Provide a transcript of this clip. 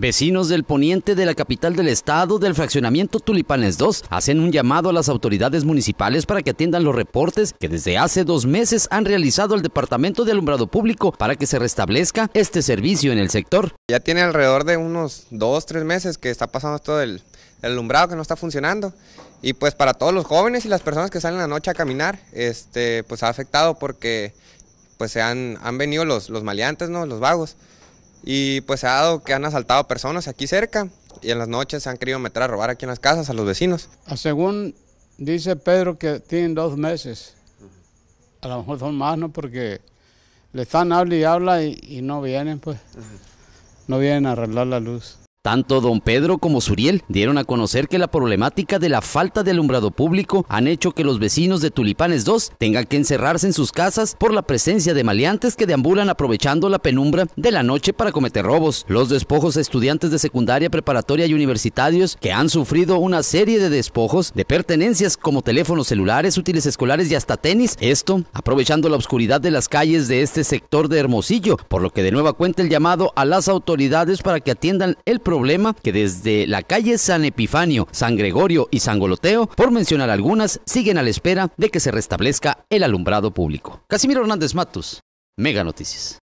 Vecinos del poniente de la capital del estado del fraccionamiento Tulipanes 2 hacen un llamado a las autoridades municipales para que atiendan los reportes que desde hace dos meses han realizado el Departamento de Alumbrado Público para que se restablezca este servicio en el sector. Ya tiene alrededor de unos dos, tres meses que está pasando esto del el alumbrado que no está funcionando y pues para todos los jóvenes y las personas que salen la noche a caminar, este, pues ha afectado porque pues se han, venido los, los maleantes, ¿no? los vagos y pues se ha dado que han asaltado personas aquí cerca y en las noches se han querido meter a robar aquí en las casas a los vecinos. Ah, según dice Pedro que tienen dos meses, a lo mejor son más, ¿no? Porque le están habla y habla y, no vienen, pues. No vienen a arreglar la luz. Tanto don Pedro como Suriel dieron a conocer que la problemática de la falta de alumbrado público han hecho que los vecinos de Tulipanes 2 tengan que encerrarse en sus casas por la presencia de maleantes que deambulan aprovechando la penumbra de la noche para cometer robos. Los despojos a estudiantes de secundaria, preparatoria y universitarios que han sufrido una serie de despojos de pertenencias como teléfonos celulares, útiles escolares y hasta tenis, esto aprovechando la oscuridad de las calles de este sector de Hermosillo, por lo que de nueva cuenta el llamado a las autoridades para que atiendan el problema que desde la calle San Epifanio, San Gregorio y San Goloteo, por mencionar algunas, siguen a la espera de que se restablezca el alumbrado público. Casimiro Hernández Matos, Mega Noticias.